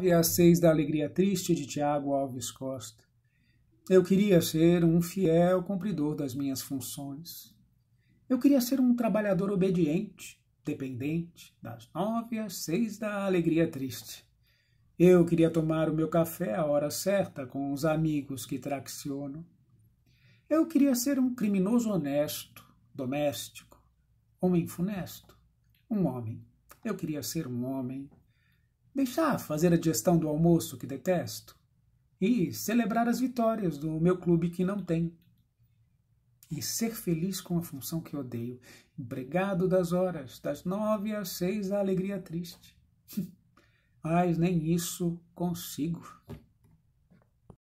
9 a 6 da Alegria Triste de Tiago Alves Costa. Eu queria ser um fiel cumpridor das minhas funções. Eu queria ser um trabalhador obediente, dependente, das nove às seis da Alegria Triste. Eu queria tomar o meu café à hora certa com os amigos que tracciono. Eu queria ser um criminoso honesto, doméstico, homem funesto, um homem. Eu queria ser um homem deixar fazer a digestão do almoço que detesto e celebrar as vitórias do meu clube que não tem. E ser feliz com a função que odeio, empregado das horas, das nove às seis, a alegria triste. Mas nem isso consigo.